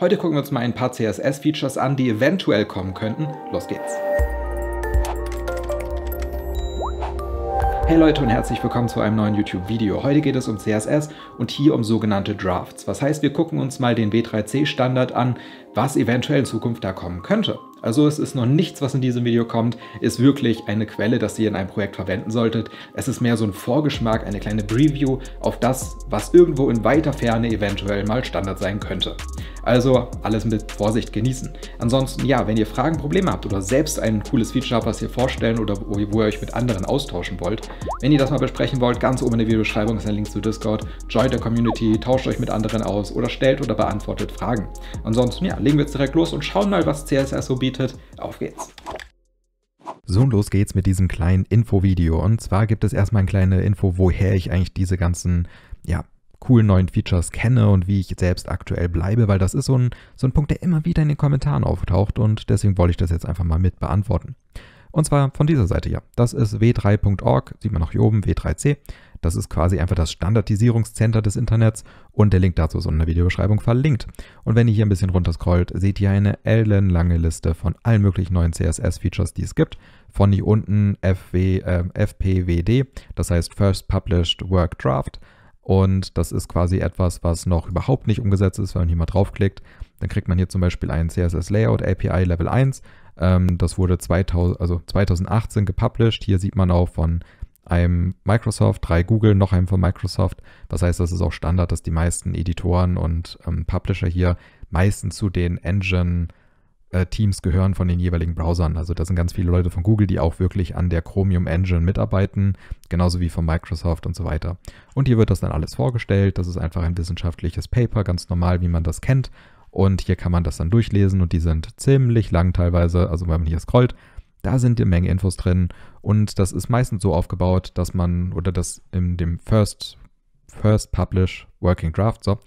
Heute gucken wir uns mal ein paar CSS-Features an, die eventuell kommen könnten. Los geht's! Hey Leute und herzlich willkommen zu einem neuen YouTube-Video. Heute geht es um CSS und hier um sogenannte Drafts. Was heißt, wir gucken uns mal den W3C-Standard an, was eventuell in Zukunft da kommen könnte. Also es ist noch nichts, was in diesem Video kommt, ist wirklich eine Quelle, dass ihr in einem Projekt verwenden solltet. Es ist mehr so ein Vorgeschmack, eine kleine Preview auf das, was irgendwo in weiter Ferne eventuell mal Standard sein könnte. Also alles mit Vorsicht genießen. Ansonsten, ja, wenn ihr Fragen, Probleme habt oder selbst ein cooles Feature habt, was ihr vorstellen oder wo ihr, wo ihr euch mit anderen austauschen wollt, wenn ihr das mal besprechen wollt, ganz oben in der Videobeschreibung ist ein Link zu Discord. Join der Community, tauscht euch mit anderen aus oder stellt oder beantwortet Fragen. Ansonsten, ja, legen wir jetzt direkt los und schauen mal, was CSS so bietet. Auf geht's! So und los geht's mit diesem kleinen Infovideo. Und zwar gibt es erstmal eine kleine Info, woher ich eigentlich diese ganzen ja, coolen neuen Features kenne und wie ich selbst aktuell bleibe, weil das ist so ein, so ein Punkt, der immer wieder in den Kommentaren auftaucht und deswegen wollte ich das jetzt einfach mal mit beantworten. Und zwar von dieser Seite hier. Das ist w3.org, sieht man auch hier oben, w3c. Das ist quasi einfach das Standardisierungscenter des Internets und der Link dazu ist in der Videobeschreibung verlinkt. Und wenn ihr hier ein bisschen runter scrollt, seht ihr eine ellenlange Liste von allen möglichen neuen CSS-Features, die es gibt. Von hier unten FW, äh, FPWD, das heißt First Published Work Draft. Und das ist quasi etwas, was noch überhaupt nicht umgesetzt ist. Wenn man hier mal draufklickt, dann kriegt man hier zum Beispiel ein CSS Layout API Level 1. Ähm, das wurde 2000, also 2018 gepublished. Hier sieht man auch von einem Microsoft, drei Google, noch einem von Microsoft. Das heißt, das ist auch Standard, dass die meisten Editoren und ähm, Publisher hier meistens zu den Engine äh, Teams gehören von den jeweiligen Browsern. Also da sind ganz viele Leute von Google, die auch wirklich an der Chromium Engine mitarbeiten, genauso wie von Microsoft und so weiter. Und hier wird das dann alles vorgestellt. Das ist einfach ein wissenschaftliches Paper, ganz normal, wie man das kennt. Und hier kann man das dann durchlesen und die sind ziemlich lang teilweise. Also wenn man hier scrollt, da sind eine Menge Infos drin. Und das ist meistens so aufgebaut, dass man oder das in dem First, First Publish Working Draft, so,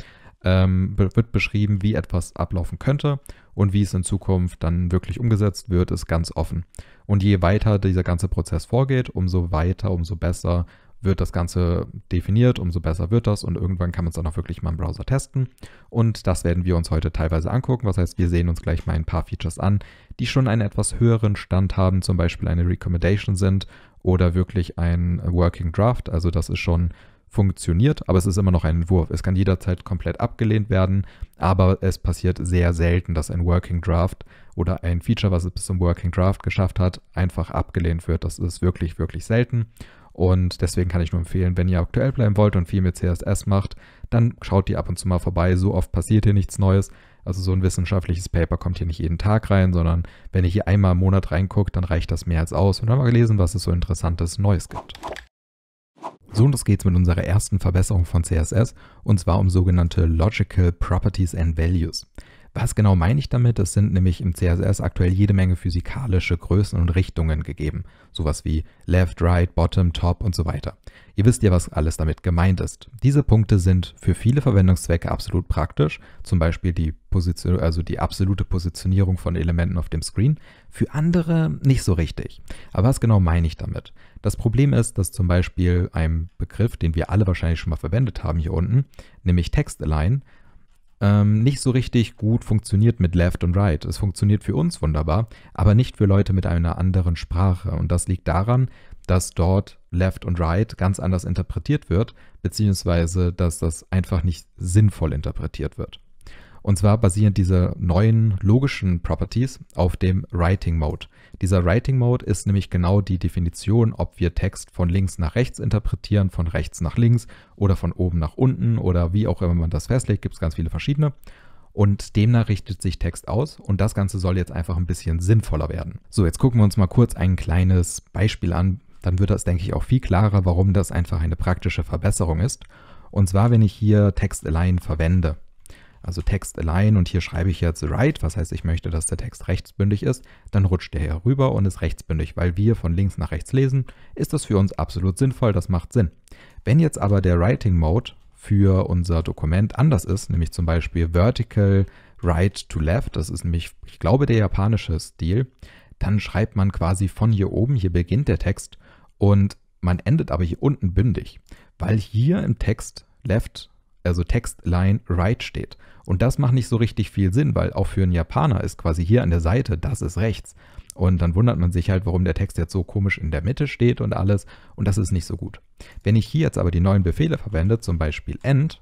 ähm, wird beschrieben, wie etwas ablaufen könnte und wie es in Zukunft dann wirklich umgesetzt wird, ist ganz offen. Und je weiter dieser ganze Prozess vorgeht, umso weiter, umso besser wird das Ganze definiert, umso besser wird das und irgendwann kann man es dann auch wirklich mal im Browser testen. Und das werden wir uns heute teilweise angucken. Was heißt, wir sehen uns gleich mal ein paar Features an, die schon einen etwas höheren Stand haben, zum Beispiel eine Recommendation sind oder wirklich ein Working Draft. Also das ist schon funktioniert, aber es ist immer noch ein Entwurf. Es kann jederzeit komplett abgelehnt werden, aber es passiert sehr selten, dass ein Working Draft oder ein Feature, was es bis zum Working Draft geschafft hat, einfach abgelehnt wird. Das ist wirklich, wirklich selten. Und deswegen kann ich nur empfehlen, wenn ihr aktuell bleiben wollt und viel mit CSS macht, dann schaut ihr ab und zu mal vorbei. So oft passiert hier nichts Neues. Also so ein wissenschaftliches Paper kommt hier nicht jeden Tag rein, sondern wenn ihr hier einmal im Monat reinguckt, dann reicht das mehr als aus. Und dann mal gelesen, was es so interessantes Neues gibt. So und das geht's mit unserer ersten Verbesserung von CSS, und zwar um sogenannte Logical Properties and Values. Was genau meine ich damit? Es sind nämlich im CSS aktuell jede Menge physikalische Größen und Richtungen gegeben. Sowas wie Left, Right, Bottom, Top und so weiter. Ihr wisst ja, was alles damit gemeint ist. Diese Punkte sind für viele Verwendungszwecke absolut praktisch, zum Beispiel die, Position, also die absolute Positionierung von Elementen auf dem Screen, für andere nicht so richtig. Aber was genau meine ich damit? Das Problem ist, dass zum Beispiel ein Begriff, den wir alle wahrscheinlich schon mal verwendet haben hier unten, nämlich Text Align, ähm, nicht so richtig gut funktioniert mit Left und Right. Es funktioniert für uns wunderbar, aber nicht für Leute mit einer anderen Sprache. Und das liegt daran, dass dort Left und Right ganz anders interpretiert wird, beziehungsweise dass das einfach nicht sinnvoll interpretiert wird. Und zwar basieren diese neuen logischen Properties auf dem Writing Mode. Dieser Writing Mode ist nämlich genau die Definition, ob wir Text von links nach rechts interpretieren, von rechts nach links oder von oben nach unten oder wie auch immer man das festlegt, gibt es ganz viele verschiedene. Und demnach richtet sich Text aus und das Ganze soll jetzt einfach ein bisschen sinnvoller werden. So, jetzt gucken wir uns mal kurz ein kleines Beispiel an. Dann wird das, denke ich, auch viel klarer, warum das einfach eine praktische Verbesserung ist. Und zwar, wenn ich hier Text Align verwende also Text Align und hier schreibe ich jetzt Right, was heißt, ich möchte, dass der Text rechtsbündig ist, dann rutscht der hier rüber und ist rechtsbündig, weil wir von links nach rechts lesen, ist das für uns absolut sinnvoll, das macht Sinn. Wenn jetzt aber der Writing Mode für unser Dokument anders ist, nämlich zum Beispiel Vertical Right to Left, das ist nämlich, ich glaube, der japanische Stil, dann schreibt man quasi von hier oben, hier beginnt der Text und man endet aber hier unten bündig, weil hier im Text Left also Textline Right steht. Und das macht nicht so richtig viel Sinn, weil auch für einen Japaner ist quasi hier an der Seite, das ist rechts. Und dann wundert man sich halt, warum der Text jetzt so komisch in der Mitte steht und alles. Und das ist nicht so gut. Wenn ich hier jetzt aber die neuen Befehle verwende, zum Beispiel end,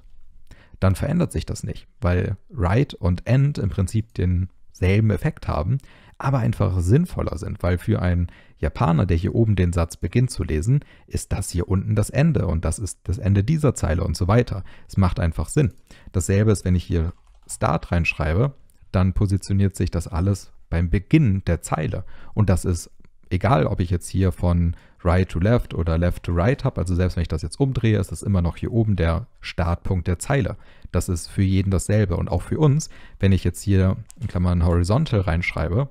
dann verändert sich das nicht, weil right und end im Prinzip denselben Effekt haben aber einfach sinnvoller sind, weil für einen Japaner, der hier oben den Satz beginnt zu lesen, ist das hier unten das Ende und das ist das Ende dieser Zeile und so weiter. Es macht einfach Sinn. Dasselbe ist, wenn ich hier Start reinschreibe, dann positioniert sich das alles beim Beginn der Zeile und das ist egal, ob ich jetzt hier von Right to Left oder Left to Right habe, also selbst wenn ich das jetzt umdrehe, ist das immer noch hier oben der Startpunkt der Zeile. Das ist für jeden dasselbe und auch für uns, wenn ich jetzt hier in Klammern Horizontal reinschreibe,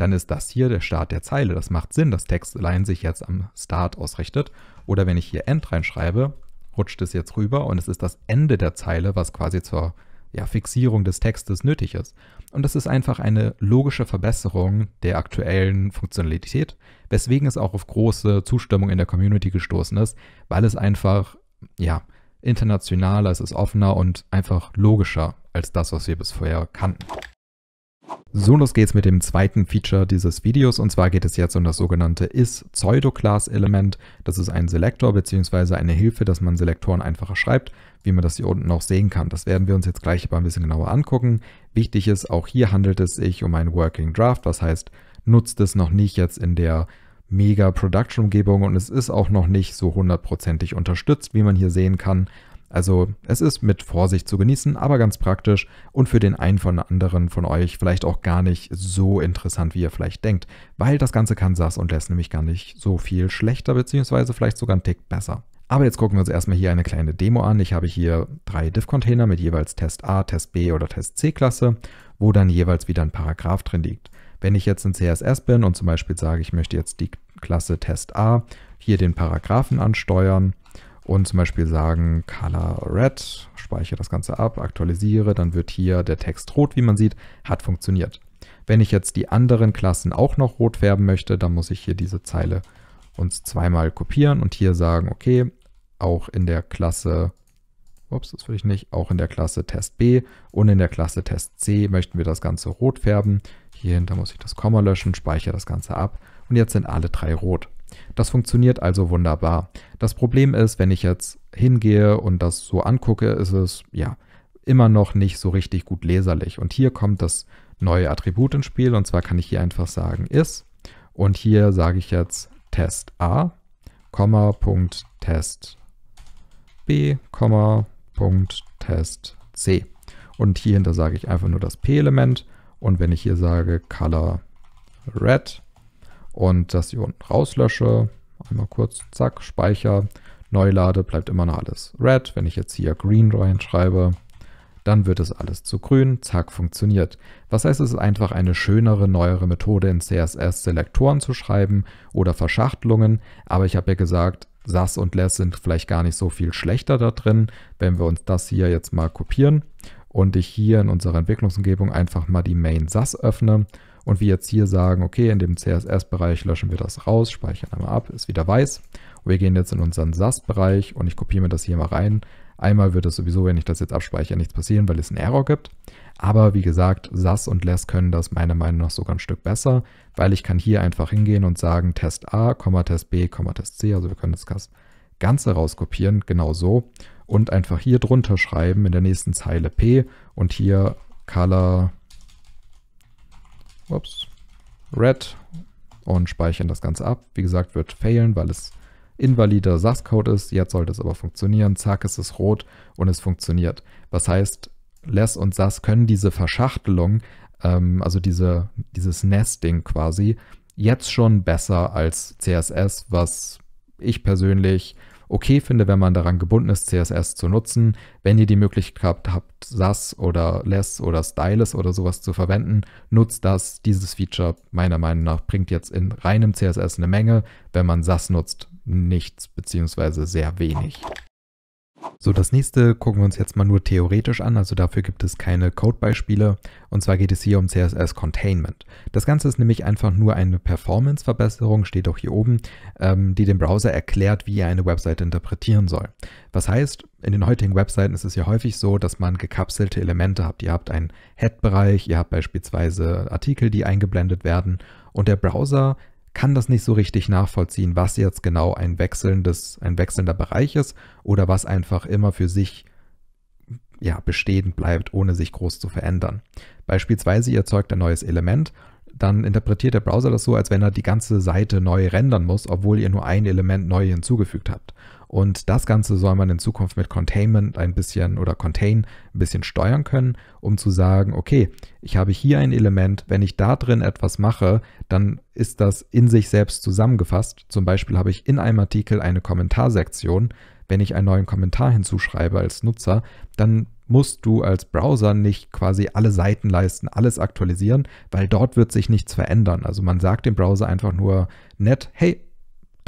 dann ist das hier der Start der Zeile. Das macht Sinn, dass Textline sich jetzt am Start ausrichtet. Oder wenn ich hier End reinschreibe, rutscht es jetzt rüber und es ist das Ende der Zeile, was quasi zur ja, Fixierung des Textes nötig ist. Und das ist einfach eine logische Verbesserung der aktuellen Funktionalität, weswegen es auch auf große Zustimmung in der Community gestoßen ist, weil es einfach, ja, internationaler, es ist offener und einfach logischer als das, was wir bis vorher kannten. So, los geht's mit dem zweiten Feature dieses Videos und zwar geht es jetzt um das sogenannte is-pseudo-Class-Element. Das ist ein Selektor bzw. eine Hilfe, dass man Selektoren einfacher schreibt, wie man das hier unten auch sehen kann. Das werden wir uns jetzt gleich aber ein bisschen genauer angucken. Wichtig ist, auch hier handelt es sich um ein Working Draft, was heißt, nutzt es noch nicht jetzt in der mega Production-Umgebung und es ist auch noch nicht so hundertprozentig unterstützt, wie man hier sehen kann. Also es ist mit Vorsicht zu genießen, aber ganz praktisch und für den einen von anderen von euch vielleicht auch gar nicht so interessant, wie ihr vielleicht denkt, weil das Ganze kann SAS und lässt nämlich gar nicht so viel schlechter, beziehungsweise vielleicht sogar einen Tick besser. Aber jetzt gucken wir uns erstmal hier eine kleine Demo an. Ich habe hier drei Div-Container mit jeweils Test A, Test B oder Test C-Klasse, wo dann jeweils wieder ein Paragraph drin liegt. Wenn ich jetzt in CSS bin und zum Beispiel sage, ich möchte jetzt die Klasse Test A hier den Paragraphen ansteuern und zum Beispiel sagen Color Red, speichere das Ganze ab, aktualisiere, dann wird hier der Text rot, wie man sieht, hat funktioniert. Wenn ich jetzt die anderen Klassen auch noch rot färben möchte, dann muss ich hier diese Zeile uns zweimal kopieren und hier sagen, okay, auch in der Klasse, ups, das will ich nicht, auch in der Klasse Test B und in der Klasse Test C möchten wir das Ganze rot färben. Hier hinter muss ich das Komma löschen, speichere das Ganze ab und jetzt sind alle drei rot. Das funktioniert also wunderbar. Das Problem ist, wenn ich jetzt hingehe und das so angucke, ist es ja immer noch nicht so richtig gut leserlich. Und hier kommt das neue Attribut ins Spiel und zwar kann ich hier einfach sagen ist und hier sage ich jetzt Test A, Punkt Test B, Punkt Test C. Und hier hinter sage ich einfach nur das P-Element und wenn ich hier sage Color Red, und das hier unten rauslösche. Einmal kurz, zack, Speicher, Neulade, bleibt immer noch alles red. Wenn ich jetzt hier green reinschreibe, dann wird es alles zu grün, zack, funktioniert. Was heißt, es ist einfach eine schönere, neuere Methode in CSS Selektoren zu schreiben oder Verschachtelungen, aber ich habe ja gesagt, SAS und LESS sind vielleicht gar nicht so viel schlechter da drin, wenn wir uns das hier jetzt mal kopieren und ich hier in unserer Entwicklungsumgebung einfach mal die Main SAS öffne und wir jetzt hier sagen, okay, in dem CSS-Bereich löschen wir das raus, speichern einmal ab, ist wieder weiß. Und wir gehen jetzt in unseren SAS-Bereich und ich kopiere mir das hier mal rein. Einmal wird es sowieso, wenn ich das jetzt abspeichere, nichts passieren, weil es einen Error gibt. Aber wie gesagt, SAS und LESS können das meiner Meinung nach sogar ein Stück besser, weil ich kann hier einfach hingehen und sagen Test A, Test B, Test C. Also wir können das Ganze rauskopieren, genau so. Und einfach hier drunter schreiben in der nächsten Zeile P und hier Color ups, red und speichern das Ganze ab. Wie gesagt, wird failen, weil es invalider SAS-Code ist. Jetzt sollte es aber funktionieren. Zack, es ist rot und es funktioniert. Was heißt, Less und SAS können diese Verschachtelung, ähm, also diese, dieses Nesting quasi, jetzt schon besser als CSS, was ich persönlich okay finde, wenn man daran gebunden ist, CSS zu nutzen. Wenn ihr die Möglichkeit habt, SAS oder Less oder Stylus oder sowas zu verwenden, nutzt das. Dieses Feature meiner Meinung nach bringt jetzt in reinem CSS eine Menge, wenn man SAS nutzt, nichts beziehungsweise sehr wenig. So, das nächste gucken wir uns jetzt mal nur theoretisch an, also dafür gibt es keine Codebeispiele. Und zwar geht es hier um CSS Containment. Das Ganze ist nämlich einfach nur eine Performance-Verbesserung, steht auch hier oben, ähm, die dem Browser erklärt, wie er eine Website interpretieren soll. Was heißt, in den heutigen Webseiten ist es ja häufig so, dass man gekapselte Elemente hat. Ihr habt einen Head-Bereich, ihr habt beispielsweise Artikel, die eingeblendet werden und der Browser kann das nicht so richtig nachvollziehen, was jetzt genau ein wechselndes, ein wechselnder Bereich ist oder was einfach immer für sich ja, bestehend bleibt, ohne sich groß zu verändern. Beispielsweise erzeugt ein neues Element, dann interpretiert der Browser das so, als wenn er die ganze Seite neu rendern muss, obwohl ihr nur ein Element neu hinzugefügt habt. Und das Ganze soll man in Zukunft mit Containment ein bisschen oder Contain ein bisschen steuern können, um zu sagen, okay, ich habe hier ein Element, wenn ich da drin etwas mache, dann ist das in sich selbst zusammengefasst. Zum Beispiel habe ich in einem Artikel eine Kommentarsektion. Wenn ich einen neuen Kommentar hinzuschreibe als Nutzer, dann musst du als Browser nicht quasi alle Seitenleisten, alles aktualisieren, weil dort wird sich nichts verändern. Also man sagt dem Browser einfach nur nett, hey,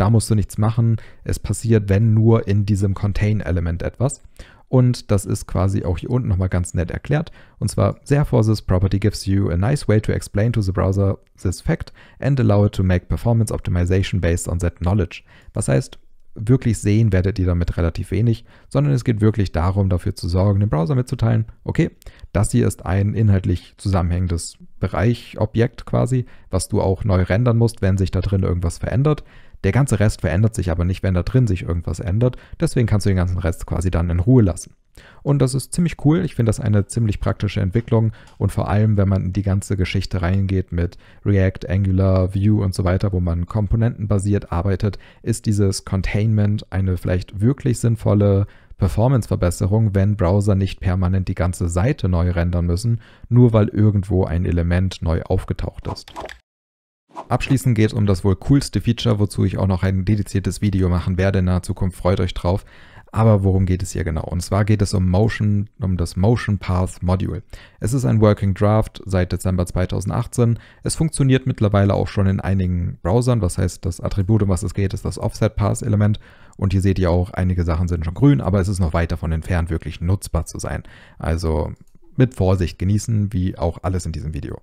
da musst du nichts machen. Es passiert, wenn nur in diesem Contain-Element etwas. Und das ist quasi auch hier unten nochmal ganz nett erklärt. Und zwar, therefore this property gives you a nice way to explain to the browser this fact and allow it to make performance optimization based on that knowledge. Was heißt, wirklich sehen werdet ihr damit relativ wenig, sondern es geht wirklich darum, dafür zu sorgen, dem Browser mitzuteilen, okay, das hier ist ein inhaltlich zusammenhängendes Bereich, Objekt quasi, was du auch neu rendern musst, wenn sich da drin irgendwas verändert. Der ganze Rest verändert sich aber nicht, wenn da drin sich irgendwas ändert. Deswegen kannst du den ganzen Rest quasi dann in Ruhe lassen. Und das ist ziemlich cool. Ich finde das eine ziemlich praktische Entwicklung und vor allem, wenn man in die ganze Geschichte reingeht mit React, Angular, Vue und so weiter, wo man komponentenbasiert arbeitet, ist dieses Containment eine vielleicht wirklich sinnvolle Performance-Verbesserung, wenn Browser nicht permanent die ganze Seite neu rendern müssen, nur weil irgendwo ein Element neu aufgetaucht ist. Abschließend geht es um das wohl coolste Feature, wozu ich auch noch ein dediziertes Video machen werde in naher Zukunft. Freut euch drauf. Aber worum geht es hier genau? Und zwar geht es um Motion, um das Motion Path Module. Es ist ein Working Draft seit Dezember 2018. Es funktioniert mittlerweile auch schon in einigen Browsern. Was heißt, das Attribut, um was es geht, ist das Offset Path Element. Und hier seht ihr auch, einige Sachen sind schon grün, aber es ist noch weit davon entfernt, wirklich nutzbar zu sein. Also mit Vorsicht genießen, wie auch alles in diesem Video.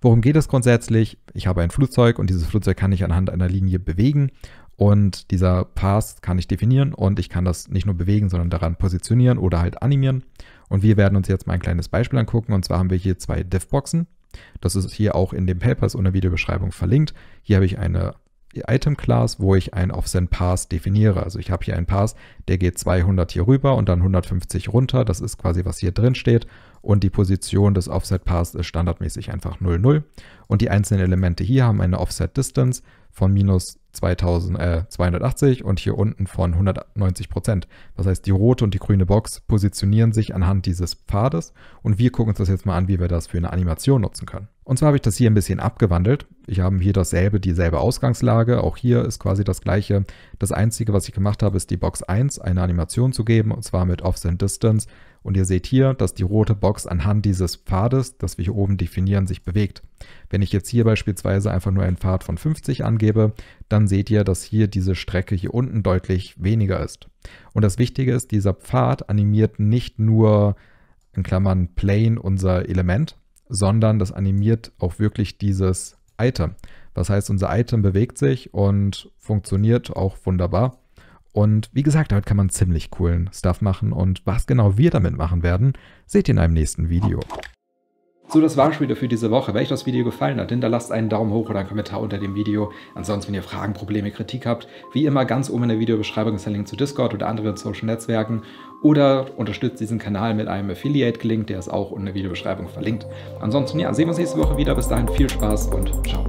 Worum geht es grundsätzlich? Ich habe ein Flugzeug und dieses Flugzeug kann ich anhand einer Linie bewegen und dieser Pass kann ich definieren und ich kann das nicht nur bewegen, sondern daran positionieren oder halt animieren. Und wir werden uns jetzt mal ein kleines Beispiel angucken und zwar haben wir hier zwei Diffboxen. Das ist hier auch in den Papers und der Videobeschreibung verlinkt. Hier habe ich eine Item Class, wo ich einen auf Send Pass definiere. Also ich habe hier einen Pass, der geht 200 hier rüber und dann 150 runter. Das ist quasi, was hier drin steht. Und die Position des Offset Pass ist standardmäßig einfach 0,0. Und die einzelnen Elemente hier haben eine Offset Distance von minus 2000, äh, 280 und hier unten von 190 Prozent. Das heißt, die rote und die grüne Box positionieren sich anhand dieses Pfades. Und wir gucken uns das jetzt mal an, wie wir das für eine Animation nutzen können. Und zwar habe ich das hier ein bisschen abgewandelt. Ich habe hier dasselbe, dieselbe Ausgangslage. Auch hier ist quasi das gleiche. Das einzige, was ich gemacht habe, ist die Box 1 eine Animation zu geben, und zwar mit Offset Distance. Und ihr seht hier, dass die rote Box anhand dieses Pfades, das wir hier oben definieren, sich bewegt. Wenn ich jetzt hier beispielsweise einfach nur einen Pfad von 50 angebe, dann seht ihr, dass hier diese Strecke hier unten deutlich weniger ist. Und das Wichtige ist, dieser Pfad animiert nicht nur in Klammern Plane unser Element, sondern das animiert auch wirklich dieses Item. Das heißt, unser Item bewegt sich und funktioniert auch wunderbar. Und wie gesagt, damit kann man ziemlich coolen Stuff machen. Und was genau wir damit machen werden, seht ihr in einem nächsten Video. So, das war's schon wieder für diese Woche. Wenn euch das Video gefallen hat, hinterlasst einen Daumen hoch oder einen Kommentar unter dem Video. Ansonsten, wenn ihr Fragen, Probleme, Kritik habt, wie immer ganz oben in der Videobeschreibung ist der Link zu Discord oder anderen Social Netzwerken. Oder unterstützt diesen Kanal mit einem Affiliate-Link, der ist auch in der Videobeschreibung verlinkt. Ansonsten, ja, sehen wir uns nächste Woche wieder. Bis dahin viel Spaß und ciao.